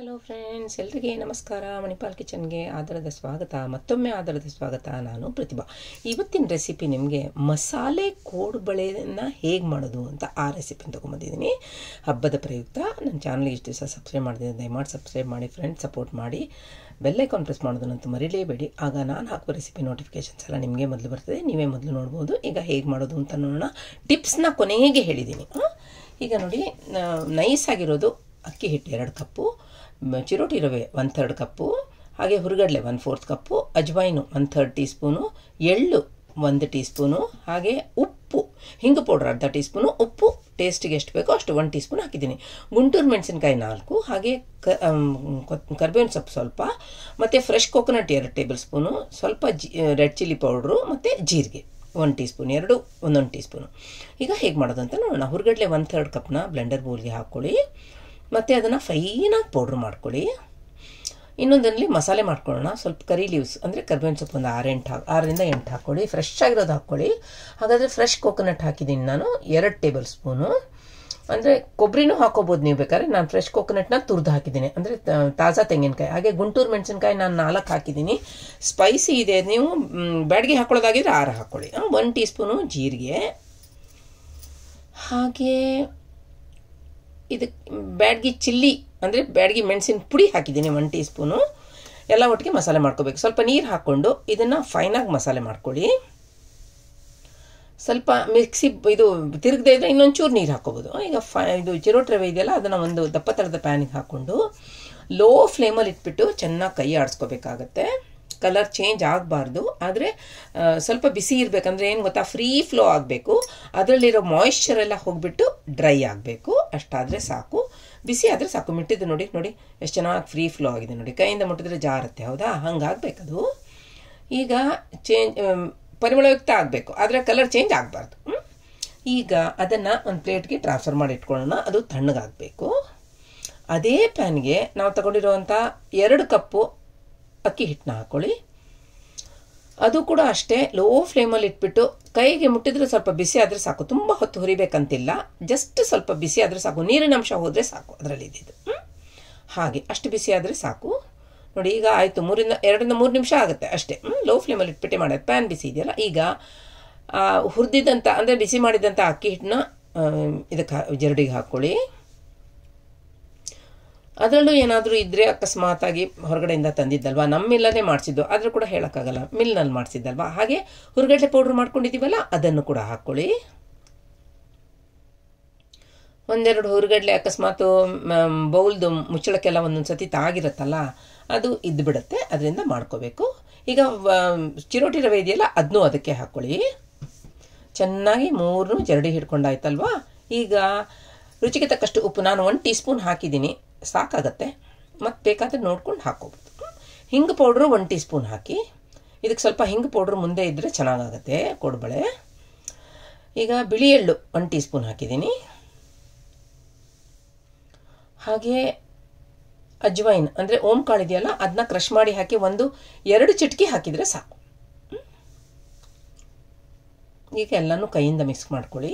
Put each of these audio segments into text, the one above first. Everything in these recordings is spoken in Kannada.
ಹಲೋ ಫ್ರೆಂಡ್ಸ್ ಎಲ್ರಿಗೆ ನಮಸ್ಕಾರ ಮಣಿಪಾಲ್ ಕಿಚನ್ಗೆ ಆಧಾರದ ಸ್ವಾಗತ ಮತ್ತೊಮ್ಮೆ ಆಧಾರದ ಸ್ವಾಗತ ನಾನು ಪ್ರತಿಭಾ ಇವತ್ತಿನ ರೆಸಿಪಿ ನಿಮಗೆ ಮಸಾಲೆ ಕೋಡುಬಳೆಯನ್ನು ಹೇಗೆ ಮಾಡೋದು ಅಂತ ಆ ರೆಸಿಪಿನ ತೊಗೊಂಬಂದಿದ್ದೀನಿ ಹಬ್ಬದ ಪ್ರಯುಕ್ತ ನನ್ನ ಚಾನಲ್ಗೆ ಇಷ್ಟು ದಿವಸ ಸಬ್ಸ್ಕ್ರೈಬ್ ಮಾಡಿದ್ದೀನಿ ದಯಮಾಡಿ ಸಬ್ಸ್ಕ್ರೈಬ್ ಮಾಡಿ ಫ್ರೆಂಡ್ ಸಪೋರ್ಟ್ ಮಾಡಿ ಬೆಲ್ಲೈಕಾನ್ ಪ್ರೆಸ್ ಮಾಡೋದನ್ನಂತೂ ಮರಿಲೇಬೇಡಿ ಆಗ ನಾನು ಹಾಕುವ ರೆಸಿಪಿ ನೋಟಿಫಿಕೇಷನ್ಸ್ ಎಲ್ಲ ನಿಮಗೆ ಮೊದಲು ಬರ್ತದೆ ನೀವೇ ಮೊದಲು ನೋಡ್ಬೋದು ಈಗ ಹೇಗೆ ಮಾಡೋದು ಅಂತ ನೋಡೋಣ ಟಿಪ್ಸ್ನ ಕೊನೆಗೆ ಹೇಳಿದ್ದೀನಿ ಈಗ ನೋಡಿ ನೈಸಾಗಿರೋದು ಅಕ್ಕಿ ಹಿಟ್ಟು ಎರಡು ಕಪ್ಪು ಚಿರೋಟಿ ರವೆ ಒನ್ ಥರ್ಡ್ ಕಪ್ಪು ಹಾಗೆ ಹುರುಗಡಲೆ ಒನ್ ಫೋರ್ತ್ ಕಪ್ಪು ಅಜ್ವಾಯಿನು ಒನ್ ಥರ್ಡ್ ಟೀ ಸ್ಪೂನು ಎಳ್ಳು ಒಂದು ಟೀ ಸ್ಪೂನು ಹಾಗೆ ಉಪ್ಪು ಹಿಂಗು ಪೌಡ್ರ್ ಅರ್ಧ ಟೀ ಸ್ಪೂನು ಉಪ್ಪು ಟೇಸ್ಟಿಗೆ ಎಷ್ಟು ಬೇಕೋ ಅಷ್ಟು ಒನ್ ಟೀ ಸ್ಪೂನ್ ಹಾಕಿದ್ದೀನಿ ಗುಂಟೂರು ಮೆಣಸಿನ್ಕಾಯಿ ನಾಲ್ಕು ಹಾಗೆ ಕರ್ಬೇವಿನ ಸೊಪ್ಪು ಸ್ವಲ್ಪ ಮತ್ತು ಫ್ರೆಶ್ ಕೋಕೋನಟ್ ಎರಡು ಟೇಬಲ್ ಸ್ಪೂನು ಸ್ವಲ್ಪ ಜಿ ರೆಡ್ ಚಿಲ್ಲಿ ಪೌಡ್ರು ಮತ್ತು ಜೀರಿಗೆ ಒನ್ ಟೀ ಸ್ಪೂನ್ ಎರಡು ಒಂದೊಂದು ಟೀ ಸ್ಪೂನು ಈಗ ಹೇಗೆ ಮಾಡೋದು ಅಂತ ನೋಡೋಣ ಹುರ್ಗಡ್ಲೆ ಒನ್ ಥರ್ಡ್ ಕಪ್ನ ಬ್ಲೆಂಡರ್ ಬೌಲ್ಗೆ ಹಾಕ್ಕೊಳ್ಳಿ ಮತ್ತು ಅದನ್ನು ಫೈನಾಗಿ ಪೌಡ್ರ್ ಮಾಡ್ಕೊಳ್ಳಿ ಇನ್ನೊಂದರಲ್ಲಿ ಮಸಾಲೆ ಮಾಡ್ಕೊಳ್ಳೋಣ ಸ್ವಲ್ಪ ಕರಿ ಲೀವ್ಸ್ ಅಂದರೆ ಕರ್ಬೇವಿನ ಸೊಪ್ಪು ಒಂದು ಆರೆಂಟು ಹಾಕಿ ಆರರಿಂದ ಎಂಟು ಹಾಕ್ಕೊಳ್ಳಿ ಫ್ರೆಶ್ ಆಗಿರೋದು ಹಾಕ್ಕೊಳ್ಳಿ ಹಾಗಾದರೆ ಫ್ರೆಶ್ ಕೋಕೋನಟ್ ಹಾಕಿದ್ದೀನಿ ನಾನು ಎರಡು ಟೇಬಲ್ ಸ್ಪೂನು ಅಂದರೆ ಕೊಬ್ಬರಿನೂ ಹಾಕೋಬೋದು ನೀವು ಬೇಕಾದ್ರೆ ನಾನು ಫ್ರೆಶ್ ಕೋಕೋನಟ್ನ ತುರಿದು ಹಾಕಿದ್ದೀನಿ ಅಂದರೆ ತಾಜಾ ತೆಂಗಿನಕಾಯಿ ಹಾಗೆ ಗುಂಟೂರು ಮೆಣಸಿನ್ಕಾಯಿ ನಾನು ನಾಲ್ಕು ಹಾಕಿದ್ದೀನಿ ಸ್ಪೈಸಿ ಇದೆ ನೀವು ಬ್ಯಾಡಿಗೆ ಹಾಕೊಳ್ಳೋದಾಗಿದ್ರೆ ಆರು ಹಾಕ್ಕೊಳ್ಳಿ ಒನ್ ಟೀ ಸ್ಪೂನು ಜೀರಿಗೆ ಹಾಗೆ ಇದಕ್ಕೆ ಬ್ಯಾಡ್ಗಿ ಚಿಲ್ಲಿ ಅಂದರೆ ಬ್ಯಾಡ್ಗಿ ಮೆಣಸಿನ ಪುಡಿ ಹಾಕಿದ್ದೀನಿ ಒನ್ ಟೀ ಸ್ಪೂನು ಎಲ್ಲ ಒಟ್ಟಿಗೆ ಮಸಾಲೆ ಮಾಡ್ಕೋಬೇಕು ಸ್ವಲ್ಪ ನೀರು ಹಾಕ್ಕೊಂಡು ಇದನ್ನು ಫೈನಾಗಿ ಮಸಾಲೆ ಮಾಡ್ಕೊಳ್ಳಿ ಸ್ವಲ್ಪ ಮಿಕ್ಸಿ ಇದು ತಿರುಗದೇ ಇದ್ದರೆ ಇನ್ನೊಂಚೂರು ನೀರು ಹಾಕೋಬೋದು ಈಗ ಫೈ ಇದು ಚಿರೋಟ್ ರವೆ ಇದೆಯಲ್ಲ ಅದನ್ನು ಒಂದು ದಪ್ಪ ಥರದ ಪ್ಯಾನಿಗೆ ಹಾಕ್ಕೊಂಡು ಲೋ ಫ್ಲೇಮಲ್ಲಿ ಇಟ್ಬಿಟ್ಟು ಚೆನ್ನಾಗಿ ಕೈ ಆಡಿಸ್ಕೋಬೇಕಾಗತ್ತೆ ಕಲರ್ ಚೇಂಜ್ ಆಗಬಾರ್ದು ಆದರೆ ಸ್ವಲ್ಪ ಬಿಸಿ ಇರಬೇಕಂದ್ರೆ ಏನು ಗೊತ್ತಾ ಫ್ರೀ ಫ್ಲೋ ಆಗಬೇಕು ಅದರಲ್ಲಿರೋ ಮಾಯಿಶ್ಚರ್ ಎಲ್ಲ ಹೋಗ್ಬಿಟ್ಟು ಡ್ರೈ ಆಗಬೇಕು ಅಷ್ಟಾದರೆ ಸಾಕು ಬಿಸಿ ಆದರೆ ಸಾಕು ಮುಟ್ಟಿದ್ದು ನೋಡಿ ನೋಡಿ ಎಷ್ಟು ಚೆನ್ನಾಗಿ ಫ್ರೀ ಫ್ಲೋ ಆಗಿದೆ ನೋಡಿ ಕೈಯಿಂದ ಮುಟ್ಟಿದ್ರೆ ಜಾರತ್ತೆ ಹೌದಾ ಹಂಗಾಗಬೇಕದು ಈಗ ಚೇಂಜ್ ಪರಿಮಳಯುಕ್ತ ಆಗಬೇಕು ಆದರೆ ಕಲರ್ ಚೇಂಜ್ ಆಗಬಾರ್ದು ಈಗ ಅದನ್ನು ಒಂದು ಪ್ಲೇಟ್ಗೆ ಟ್ರಾನ್ಸ್ಫರ್ ಮಾಡಿ ಇಟ್ಕೊಳ್ಳೋಣ ಅದು ತಣ್ಣಗಾಗಬೇಕು ಅದೇ ಪ್ಯಾನ್ಗೆ ನಾವು ತಗೊಂಡಿರುವಂಥ ಎರಡು ಕಪ್ಪು ಅಕ್ಕಿ ಹಿಟ್ಟನ್ನ ಹಾಕ್ಕೊಳ್ಳಿ ಅದು ಕೂಡ ಅಷ್ಟೇ ಲೋ ಫ್ಲೇಮಲ್ಲಿ ಇಟ್ಬಿಟ್ಟು ಕೈಗೆ ಮುಟ್ಟಿದ್ರೆ ಸ್ವಲ್ಪ ಬಿಸಿ ಆದರೆ ಸಾಕು ತುಂಬ ಹೊತ್ತು ಹುರಿಬೇಕಂತಿಲ್ಲ ಜಸ್ಟ್ ಸ್ವಲ್ಪ ಬಿಸಿ ಆದರೆ ಸಾಕು ನೀರಿನ ಅಂಶ ಹೋದರೆ ಸಾಕು ಅದರಲ್ಲಿ ಇದ್ದಿದ್ದು ಹಾಗೆ ಅಷ್ಟು ಬಿಸಿ ಆದರೆ ಸಾಕು ನೋಡಿ ಈಗ ಆಯಿತು ಮೂರಿಂದ ಎರಡರಿಂದ ಮೂರು ನಿಮಿಷ ಆಗುತ್ತೆ ಅಷ್ಟೇ ಲೋ ಫ್ಲೇಮಲ್ಲಿ ಇಟ್ಬಿಟ್ಟೆ ಮಾಡೋದು ಪ್ಯಾನ್ ಬಿಸಿ ಇದೆಯಲ್ಲ ಈಗ ಹುರಿದಿದ್ದಂಥ ಅಂದರೆ ಬಿಸಿ ಮಾಡಿದಂಥ ಅಕ್ಕಿ ಹಿಟ್ಟನ್ನ ಇದಕ್ಕೆ ಜರಡಿಗೆ ಹಾಕ್ಕೊಳ್ಳಿ ಅದರಲ್ಲೂ ಏನಾದರೂ ಇದ್ದರೆ ಅಕಸ್ಮಾತಾಗಿ ಹೊರಗಡೆಯಿಂದ ತಂದಿದ್ದಲ್ವಾ ನಮ್ಮ ಮಿಲ್ಲಲ್ಲೇ ಮಾಡಿಸಿದ್ದು ಆದರೂ ಕೂಡ ಹೇಳೋಕ್ಕಾಗಲ್ಲ ಮಿಲ್ನಲ್ಲಿ ಮಾಡಿಸಿದ್ದಲ್ವಾ ಹಾಗೆ ಹುರ್ಗಡ್ಲೆ ಪೌಡ್ರ್ ಮಾಡ್ಕೊಂಡಿದ್ದೀವಲ್ಲ ಅದನ್ನು ಕೂಡ ಹಾಕ್ಕೊಳ್ಳಿ ಒಂದೆರಡು ಹುರ್ಗಡ್ಲೆ ಅಕಸ್ಮಾತ್ ಬೌಲ್ದು ಮುಚ್ಚಳಕ್ಕೆಲ್ಲ ಒಂದೊಂದು ಸತಿ ತಾಗಿರುತ್ತಲ್ಲ ಅದು ಇದ್ದು ಅದರಿಂದ ಮಾಡ್ಕೋಬೇಕು ಈಗ ಚಿರೋಟಿ ರವೆ ಇದೆಯಲ್ಲ ಅದನ್ನೂ ಅದಕ್ಕೆ ಹಾಕ್ಕೊಳ್ಳಿ ಚೆನ್ನಾಗಿ ಮೂರನ್ನು ಜರಡಿ ಹಿಡ್ಕೊಂಡಾಯ್ತಲ್ವಾ ಈಗ ರುಚಿಗೆ ತಕ್ಕಷ್ಟು ಉಪ್ಪು ನಾನು ಒಂದು ಟೀ ಸ್ಪೂನ್ ಹಾಕಿದ್ದೀನಿ ಸಾಕಾಗತ್ತೆ ಮತ್ತು ಬೇಕಾದರೆ ನೋಡ್ಕೊಂಡು ಹಾಕೋಬೋದು ಹಿಂಗೆ ಪೌಡ್ರು ಒನ್ ಟೀ ಸ್ಪೂನ್ ಹಾಕಿ ಇದಕ್ಕೆ ಸ್ವಲ್ಪ ಹಿಂಗೆ ಪೌಡ್ರು ಮುಂದೆ ಇದ್ದರೆ ಚೆನ್ನಾಗಾಗತ್ತೆ ಕೊಡಬಳೆ ಈಗ ಬಿಳಿ ಎಳ್ಳು ಒನ್ ಟೀ ಸ್ಪೂನ್ ಹಾಕಿದ್ದೀನಿ ಹಾಗೆ ಅಜ್ವೈನ್ ಅಂದರೆ ಓಂ ಕಾಳು ಇದೆಯಲ್ಲ ಅದನ್ನ ಕ್ರಶ್ ಮಾಡಿ ಹಾಕಿ ಒಂದು ಎರಡು ಚಿಟಕಿ ಹಾಕಿದರೆ ಸಾಕು ಈಗ ಎಲ್ಲನೂ ಕೈಯಿಂದ ಮಿಕ್ಸ್ ಮಾಡ್ಕೊಳ್ಳಿ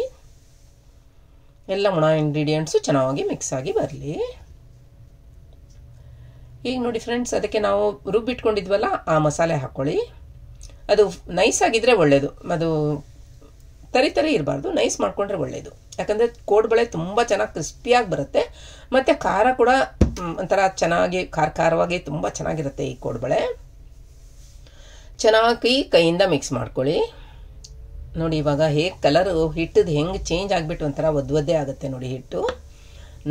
ಎಲ್ಲ ಒಣ ಇಂಗ್ರೀಡಿಯೆಂಟ್ಸು ಚೆನ್ನಾಗಿ ಮಿಕ್ಸ್ ಆಗಿ ಬರಲಿ ಈಗ ನೋಡಿ ಫ್ರೆಂಡ್ಸ್ ಅದಕ್ಕೆ ನಾವು ರುಬ್ಬಿಟ್ಕೊಂಡಿದ್ವಲ್ಲ ಆ ಮಸಾಲೆ ಹಾಕ್ಕೊಳ್ಳಿ ಅದು ನೈಸ್ ಆಗಿದ್ರೆ ಒಳ್ಳೆಯದು ಅದು ತರಿ ತರಿ ಇರಬಾರ್ದು ನೈಸ್ ಮಾಡಿಕೊಂಡ್ರೆ ಒಳ್ಳೆಯದು ಯಾಕಂದರೆ ಕೋಡ್ಬಳೆ ತುಂಬ ಚೆನ್ನಾಗಿ ಕ್ರಿಸ್ಪಿಯಾಗಿ ಬರುತ್ತೆ ಮತ್ತು ಖಾರ ಕೂಡ ಒಂಥರ ಚೆನ್ನಾಗಿ ಖಾರ ಖಾರವಾಗಿ ತುಂಬ ಚೆನ್ನಾಗಿರುತ್ತೆ ಈ ಕೋಡ್ಬಳೆ ಚೆನ್ನಾಗಿ ಕೈಯಿಂದ ಮಿಕ್ಸ್ ಮಾಡ್ಕೊಳ್ಳಿ ನೋಡಿ ಇವಾಗ ಹೇಗೆ ಕಲರು ಹಿಟ್ಟದ್ದು ಹೆಂಗೆ ಚೇಂಜ್ ಆಗಿಬಿಟ್ಟು ಒಂಥರ ಒದ್ದೆ ಆಗುತ್ತೆ ನೋಡಿ ಹಿಟ್ಟು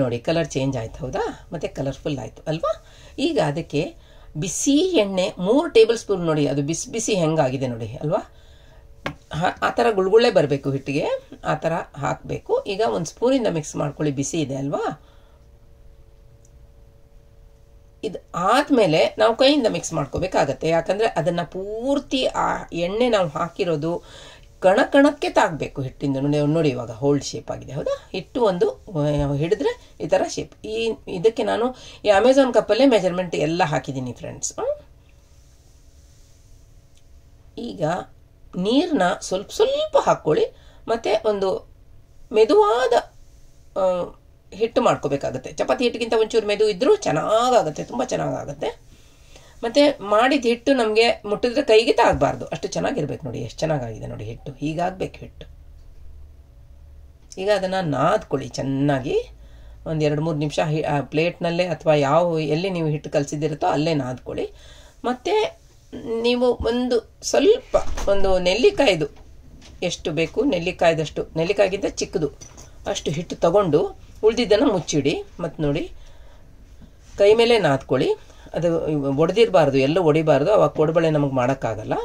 ನೋಡಿ ಕಲರ್ ಚೇಂಜ್ ಆಯ್ತು ಹೌದಾ ಮತ್ತೆ ಕಲರ್ಫುಲ್ ಆಯಿತು ಅಲ್ವಾ ಈಗ ಅದಕ್ಕೆ ಬಿಸಿ ಎಣ್ಣೆ ಮೂರು ಟೇಬಲ್ ಸ್ಪೂನ್ ನೋಡಿ ಅದು ಬಿಸಿ ಬಿಸಿ ಹೆಂಗಾಗಿದೆ ನೋಡಿ ಅಲ್ವಾ ಆ ಥರ ಗುಳ್ಗುಳ್ಳೆ ಬರಬೇಕು ಹಿಟ್ಟಿಗೆ ಆ ಥರ ಹಾಕಬೇಕು ಈಗ ಒಂದು ಸ್ಪೂನಿಂದ ಮಿಕ್ಸ್ ಮಾಡ್ಕೊಳ್ಳಿ ಬಿಸಿ ಇದೆ ಅಲ್ವಾ ಇದು ಆದಮೇಲೆ ನಾವು ಕೈಯಿಂದ ಮಿಕ್ಸ್ ಮಾಡ್ಕೋಬೇಕಾಗತ್ತೆ ಯಾಕಂದರೆ ಅದನ್ನು ಪೂರ್ತಿ ಆ ಎಣ್ಣೆ ನಾವು ಹಾಕಿರೋದು ಕಣ ಕಣಕ್ಕೆ ತಾಗಬೇಕು ಹಿಟ್ಟಿಂದ ನೋಡಿ ಇವಾಗ ಹೋಲ್ಡ್ ಶೇಪ್ ಆಗಿದೆ ಹೌದಾ ಹಿಟ್ಟು ಒಂದು ಹಿಡಿದ್ರೆ ಈ ಥರ ಶೇಪ್ ಈ ಇದಕ್ಕೆ ನಾನು ಈ ಅಮೆಝಾನ್ ಕಪ್ಪಲ್ಲೇ ಮೆಜರ್ಮೆಂಟ್ ಎಲ್ಲ ಹಾಕಿದ್ದೀನಿ ಫ್ರೆಂಡ್ಸ್ ಈಗ ನೀರನ್ನ ಸ್ವಲ್ಪ ಸ್ವಲ್ಪ ಹಾಕ್ಕೊಳ್ಳಿ ಮತ್ತು ಒಂದು ಮೆದುವಾದ ಹಿಟ್ಟು ಮಾಡ್ಕೋಬೇಕಾಗುತ್ತೆ ಚಪಾತಿ ಹಿಟ್ಟಿಗಿಂತ ಒಂಚೂರು ಮೆದು ಇದ್ದರೂ ಚೆನ್ನಾಗಾಗುತ್ತೆ ತುಂಬ ಚೆನ್ನಾಗಾಗುತ್ತೆ ಮತ್ತು ಮಾಡಿದ ಹಿಟ್ಟು ನಮಗೆ ಮುಟ್ಟಿದ್ರೆ ಕೈಗೆ ತಾಗಬಾರ್ದು ಅಷ್ಟು ಚೆನ್ನಾಗಿರ್ಬೇಕು ನೋಡಿ ಎಷ್ಟು ಚೆನ್ನಾಗಾಗಿದೆ ನೋಡಿ ಹಿಟ್ಟು ಹೀಗಾಗಬೇಕು ಹಿಟ್ಟು ಈಗ ಅದನ್ನು ನಾದ್ಕೊಳ್ಳಿ ಚೆನ್ನಾಗಿ ಒಂದು ಎರಡು ಮೂರು ನಿಮಿಷ ಹಿ ಪ್ಲೇಟ್ನಲ್ಲೇ ಅಥವಾ ಯಾವ ಎಲ್ಲಿ ನೀವು ಹಿಟ್ಟು ಕಲಸಿದ್ದಿರುತ್ತೋ ಅಲ್ಲೇ ನಾದ್ಕೊಳ್ಳಿ ಮತ್ತು ನೀವು ಒಂದು ಸ್ವಲ್ಪ ಒಂದು ನೆಲ್ಲಿಕಾಯ್ದು ಎಷ್ಟು ಬೇಕು ನೆಲ್ಲಿಕಾಯ್ದಷ್ಟು ನೆಲ್ಲಿಕಾಯಿಗಿಂತ ಚಿಕ್ಕದು ಅಷ್ಟು ಹಿಟ್ಟು ತಗೊಂಡು ಉಳಿದಿದ್ದನ್ನು ಮುಚ್ಚಿಡಿ ಮತ್ತು ನೋಡಿ ಕೈ ಮೇಲೆ ನಾದ್ಕೊಳ್ಳಿ ಅದು ಒಡೆದಿರಬಾರ್ದು ಎಲ್ಲೂ ಒಡಿಬಾರ್ದು ಅವಾಗ ಕೊಡಬಳೆ ನಮಗೆ ಮಾಡೋಕ್ಕಾಗಲ್ಲ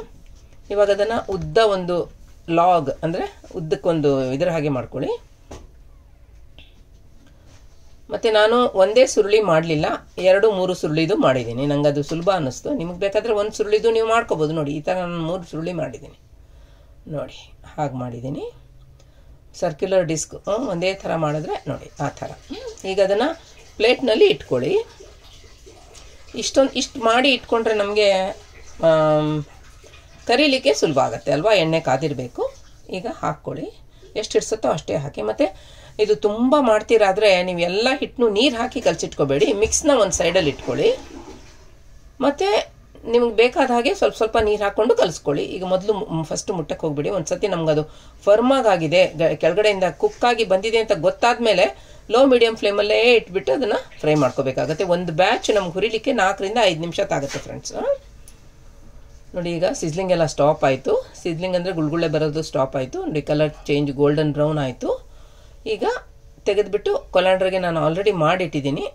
ಇವಾಗ ಅದನ್ನು ಉದ್ದ ಒಂದು ಲಾಗ್ ಅಂದರೆ ಉದ್ದಕ್ಕೊಂದು ಇದರ ಹಾಗೆ ಮಾಡ್ಕೊಳ್ಳಿ ಮತ್ತು ನಾನು ಒಂದೇ ಸುರುಳಿ ಮಾಡಲಿಲ್ಲ ಎರಡು ಮೂರು ಸುರುಳಿದು ಮಾಡಿದ್ದೀನಿ ನಂಗೆ ಅದು ಸುಲಭ ಅನ್ನಿಸ್ತು ನಿಮಗೆ ಬೇಕಾದರೆ ಒಂದು ಸುರುಳಿದು ನೀವು ಮಾಡ್ಕೋಬೋದು ನೋಡಿ ಈ ಥರ ನಾನು ಮೂರು ಸುರುಳಿ ಮಾಡಿದ್ದೀನಿ ನೋಡಿ ಹಾಗೆ ಮಾಡಿದ್ದೀನಿ ಸರ್ಕ್ಯುಲರ್ ಡಿಸ್ಕ್ ಒಂದೇ ಥರ ಮಾಡಿದ್ರೆ ನೋಡಿ ಆ ಥರ ಈಗ ಅದನ್ನು ಪ್ಲೇಟ್ನಲ್ಲಿ ಇಟ್ಕೊಳ್ಳಿ ಇಷ್ಟೊಂದು ಇಷ್ಟು ಮಾಡಿ ಇಟ್ಕೊಂಡ್ರೆ ನಮಗೆ ಕರೀಲಿಕ್ಕೆ ಸುಲಭ ಆಗುತ್ತೆ ಅಲ್ವಾ ಎಣ್ಣೆ ಕಾದಿರಬೇಕು ಈಗ ಹಾಕ್ಕೊಳ್ಳಿ ಎಷ್ಟು ಹಿಡ್ಸುತ್ತೋ ಅಷ್ಟೇ ಹಾಕಿ ಮತ್ತು ಇದು ತುಂಬ ಮಾಡ್ತೀರಾದರೆ ನೀವು ಎಲ್ಲ ಹಿಟ್ಟನ್ನು ನೀರು ಹಾಕಿ ಕಲಸಿಟ್ಕೋಬೇಡಿ ಮಿಕ್ಸ್ನ ಒಂದು ಸೈಡಲ್ಲಿ ಇಟ್ಕೊಳ್ಳಿ ಮತ್ತು ನಿಮ್ಗೆ ಬೇಕಾದ ಹಾಗೆ ಸ್ವಲ್ಪ ಸ್ವಲ್ಪ ನೀರು ಹಾಕ್ಕೊಂಡು ಕಲಿಸ್ಕೊಳ್ಳಿ ಈಗ ಮೊದಲು ಫಸ್ಟ್ ಮುಟ್ಟಕ್ಕೆ ಹೋಗ್ಬಿಡಿ ಒಂದು ಸತಿ ನಮ್ಗೆ ಅದು ಫರ್ಮಾಗಾಗಿದೆ ಕೆಳಗಡೆಯಿಂದ ಕುಕ್ಕಾಗಿ ಬಂದಿದೆ ಅಂತ ಗೊತ್ತಾದ ಮೇಲೆ ಲೋ ಮೀಡಿಯಂ ಫ್ಲೇಮಲ್ಲೇ ಇಟ್ಬಿಟ್ಟು ಅದನ್ನು ಫ್ರೈ ಮಾಡ್ಕೋಬೇಕಾಗತ್ತೆ ಒಂದು ಬ್ಯಾಚ್ ನಮ್ಗೆ ಹುರಿಲಿಕ್ಕೆ ನಾಲ್ಕರಿಂದ ಐದು ನಿಮಿಷ ತಾಗುತ್ತೆ ಫ್ರೆಂಡ್ಸ್ ನೋಡಿ ಈಗ ಸಿಸ್ಲಿಂಗ್ ಎಲ್ಲ ಸ್ಟಾಪ್ ಆಯಿತು ಸಿಸ್ಲಿಂಗ್ ಅಂದರೆ ಗುಳ್ಗುಳ್ಳೆ ಬರೋದು ಸ್ಟಾಪ್ ಆಯಿತು ನೋಡಿ ಕಲರ್ ಚೇಂಜ್ ಗೋಲ್ಡನ್ ಬ್ರೌನ್ ಆಯಿತು ಈಗ ತೆಗೆದುಬಿಟ್ಟು ಕೊಲ್ಯಾಂಡ್ರಿಗೆ ನಾನು ಆಲ್ರೆಡಿ ಮಾಡಿಟ್ಟಿದ್ದೀನಿ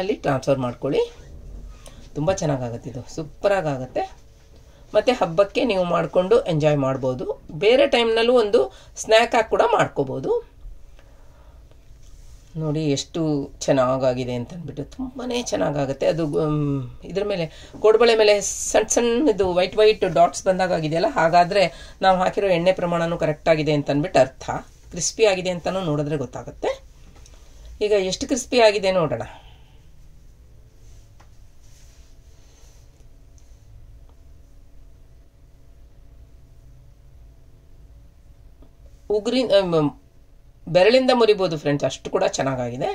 ಅಲ್ಲಿ ಟ್ರಾನ್ಸ್ಫರ್ ಮಾಡ್ಕೊಳ್ಳಿ ತುಂಬ ಚೆನ್ನಾಗಾಗುತ್ತೆ ಇದು ಸೂಪರಾಗಿ ಆಗುತ್ತೆ ಮತ್ತು ಹಬ್ಬಕ್ಕೆ ನೀವು ಮಾಡಿಕೊಂಡು ಎಂಜಾಯ್ ಮಾಡ್ಬೋದು ಬೇರೆ ಟೈಮ್ನಲ್ಲೂ ಒಂದು ಸ್ನ್ಯಾಕ್ ಆಗಿ ಕೂಡ ಮಾಡ್ಕೋಬೋದು ನೋಡಿ ಎಷ್ಟು ಚೆನ್ನಾಗಾಗಿದೆ ಅಂತ ತುಂಬಾ ಚೆನ್ನಾಗಾಗುತ್ತೆ ಅದು ಇದ್ರ ಮೇಲೆ ಕೋಡ್ಬಳೆ ಮೇಲೆ ಸಣ್ಣ ಇದು ವೈಟ್ ವೈಟ್ ಡಾಟ್ಸ್ ಬಂದಾಗಿದೆಯಲ್ಲ ಹಾಗಾದರೆ ನಾವು ಹಾಕಿರೋ ಎಣ್ಣೆ ಪ್ರಮಾಣನೂ ಕರೆಕ್ಟಾಗಿದೆ ಅಂತ ಅಂದ್ಬಿಟ್ಟು ಅರ್ಥ ಕ್ರಿಸ್ಪಿ ಆಗಿದೆ ಅಂತಲೂ ನೋಡಿದ್ರೆ ಗೊತ್ತಾಗುತ್ತೆ ಈಗ ಎಷ್ಟು ಕ್ರಿಸ್ಪಿ ಆಗಿದೆ ನೋಡೋಣ ಉಗುರಿನ ಬೆರಳಿಂದ ಮುರಿಬೋದು ಫ್ರೆಂಡ್ಸ್ ಅಷ್ಟು ಕೂಡ ಚೆನ್ನಾಗಾಗಿದೆ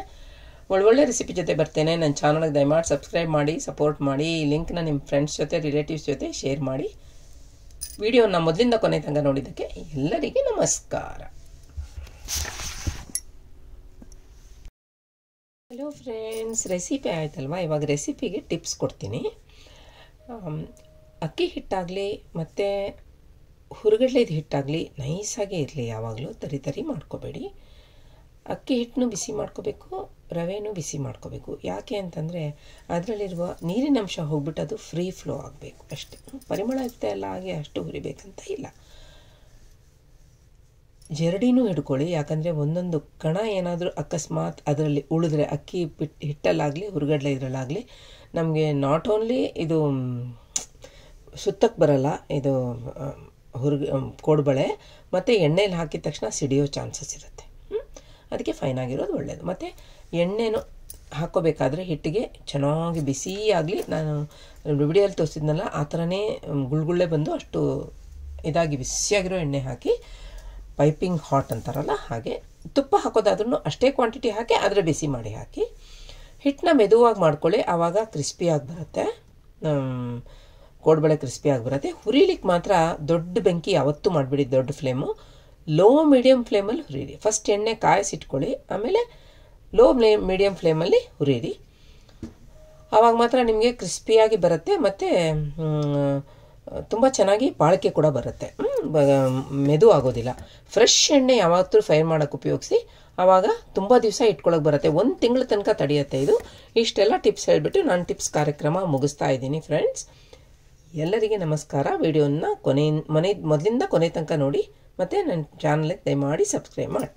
ಒಳ್ಳೊಳ್ಳೆ ರೆಸಿಪಿ ಜೊತೆ ಬರ್ತೇನೆ ನನ್ನ ಚಾನಲ್ಗೆ ದಯಮಾಡಿ ಸಬ್ಸ್ಕ್ರೈಬ್ ಮಾಡಿ ಸಪೋರ್ಟ್ ಮಾಡಿ ಈ ಲಿಂಕ್ನ ನಿಮ್ಮ ಫ್ರೆಂಡ್ಸ್ ಜೊತೆ ರಿಲೇಟಿವ್ಸ್ ಜೊತೆ ಶೇರ್ ಮಾಡಿ ವಿಡಿಯೋನ ಮೊದಲಿಂದ ಕೊನೆ ತನಕ ನೋಡಿದ್ದಕ್ಕೆ ಎಲ್ಲರಿಗೆ ನಮಸ್ಕಾರ ಹಲೋ ಫ್ರೆಂಡ್ಸ್ ರೆಸಿಪಿ ಆಯ್ತಲ್ವಾ ಇವಾಗ ರೆಸಿಪಿಗೆ ಟಿಪ್ಸ್ ಕೊಡ್ತೀನಿ ಅಕ್ಕಿ ಹಿಟ್ಟಾಗಲಿ ಮತ್ತು ಹುರುಗಡಲೇದು ಹಿಟ್ಟಾಗಲಿ ನೈಸಾಗೇ ಇರಲಿ ಯಾವಾಗಲೂ ತರಿ ತರಿ ಮಾಡ್ಕೋಬೇಡಿ ಅಕ್ಕಿ ಹಿಟ್ಟನ್ನು ಬಿಸಿ ಮಾಡ್ಕೋಬೇಕು ರವೆನೂ ಬಿಸಿ ಮಾಡ್ಕೋಬೇಕು ಯಾಕೆ ಅಂತಂದರೆ ಅದರಲ್ಲಿರುವ ನೀರಿನಂಶ ಹೋಗ್ಬಿಟ್ಟು ಅದು ಫ್ರೀ ಫ್ಲೋ ಆಗಬೇಕು ಅಷ್ಟೇ ಪರಿಮಳ ಇರುತ್ತೆ ಎಲ್ಲ ಹಾಗೆ ಅಷ್ಟು ಹುರಿಬೇಕಂತ ಇಲ್ಲ ಜರಡಿನೂ ಹಿಡ್ಕೊಳ್ಳಿ ಯಾಕಂದರೆ ಒಂದೊಂದು ಕಣ ಏನಾದರೂ ಅಕಸ್ಮಾತ್ ಅದರಲ್ಲಿ ಉಳಿದ್ರೆ ಅಕ್ಕಿ ಪಿಟ್ ಹಿಟ್ಟಲ್ಲಾಗಲಿ ಹುರುಗಡ್ಲೆ ಇದರಲ್ಲಾಗಲಿ ನಮಗೆ ನಾಟ್ ಓನ್ಲಿ ಇದು ಸುತ್ತಕ್ಕೆ ಬರಲ್ಲ ಇದು ಹುರ್ಗೆ ಕೋಡ್ಬಳೆ ಮತ್ತು ಎಣ್ಣೆಯಲ್ಲಿ ಹಾಕಿದ ತಕ್ಷಣ ಸಿಡಿಯೋ ಚಾನ್ಸಸ್ ಇರುತ್ತೆ ಅದಕ್ಕೆ ಫೈನ್ ಆಗಿರೋದು ಒಳ್ಳೆಯದು ಮತ್ತು ಎಣ್ಣೆನೂ ಹಾಕೋಬೇಕಾದ್ರೆ ಹಿಟ್ಟಿಗೆ ಚೆನ್ನಾಗಿ ಬಿಸಿ ಆಗಲಿ ನಾನು ವಿಡಿಯೋಲ್ಲಿ ತೋರಿಸಿದ್ನಲ್ಲ ಆ ಥರನೇ ಗುಳ್ಗುಳ್ಳೆ ಬಂದು ಅಷ್ಟು ಇದಾಗಿ ಬಿಸಿಯಾಗಿರೋ ಎಣ್ಣೆ ಹಾಕಿ ಪೈಪಿಂಗ್ ಹಾಟ್ ಅಂತಾರಲ್ಲ ಹಾಗೆ ತುಪ್ಪ ಹಾಕೋದಾದ್ರೂ ಅಷ್ಟೇ ಕ್ವಾಂಟಿಟಿ ಹಾಕಿ ಆದರೆ ಬಿಸಿ ಮಾಡಿ ಹಾಕಿ ಹಿಟ್ಟನ್ನ ಮೆದುವಾಗಿ ಮಾಡ್ಕೊಳ್ಳಿ ಆವಾಗ ಕ್ರಿಸ್ಪಿಯಾಗಿ ಬರುತ್ತೆ ಕೋಡ್ಬಳೆ ಕ್ರಿಸ್ಪಿಯಾಗಿ ಬರುತ್ತೆ ಹುರಿಲಿಕ್ಕೆ ಮಾತ್ರ ದೊಡ್ಡ ಬೆಂಕಿ ಯಾವತ್ತೂ ಮಾಡಿಬಿಡಿ ದೊಡ್ಡ ಫ್ಲೇಮು ಲೋ ಮೀಡಿಯಂ ಫ್ಲೇಮಲ್ಲಿ ಹುರಿಯಿರಿ ಫಸ್ಟ್ ಎಣ್ಣೆ ಕಾಯಿಸಿಟ್ಕೊಳ್ಳಿ ಆಮೇಲೆ ಲೋ ಮೀಡಿಯಂ ಮೀಡಿಯಮ್ ಫ್ಲೇಮಲ್ಲಿ ಹುರಿಯಿರಿ ಆವಾಗ ಮಾತ್ರ ನಿಮಗೆ ಕ್ರಿಸ್ಪಿಯಾಗಿ ಬರುತ್ತೆ ಮತ್ತು ತುಂಬ ಚೆನ್ನಾಗಿ ಬಾಳಿಕೆ ಕೂಡ ಬರುತ್ತೆ ಮೆದು ಆಗೋದಿಲ್ಲ ಫ್ರೆಶ್ ಎಣ್ಣೆ ಯಾವತ್ತೂ ಫೈರ್ ಮಾಡೋಕ್ಕೆ ಉಪಯೋಗಿಸಿ ಆವಾಗ ತುಂಬ ದಿವಸ ಇಟ್ಕೊಳ್ಳೋಕೆ ಬರುತ್ತೆ ಒಂದು ತಿಂಗಳ ತನಕ ತಡೆಯುತ್ತೆ ಇದು ಇಷ್ಟೆಲ್ಲ ಟಿಪ್ಸ್ ಹೇಳಿಬಿಟ್ಟು ನಾನು ಟಿಪ್ಸ್ ಕಾರ್ಯಕ್ರಮ ಮುಗಿಸ್ತಾ ಇದ್ದೀನಿ ಫ್ರೆಂಡ್ಸ್ ಎಲ್ಲರಿಗೆ ನಮಸ್ಕಾರ ವಿಡಿಯೋನ ಕೊನೆ ಮನೆ ಮೊದಲಿಂದ ಕೊನೆ ತನಕ ನೋಡಿ ಮತ್ತು ನನ್ನ ಚಾನಲ್ಗೆ ದಯಮಾಡಿ ಸಬ್ಸ್ಕ್ರೈಬ್ ಮಾಡಿ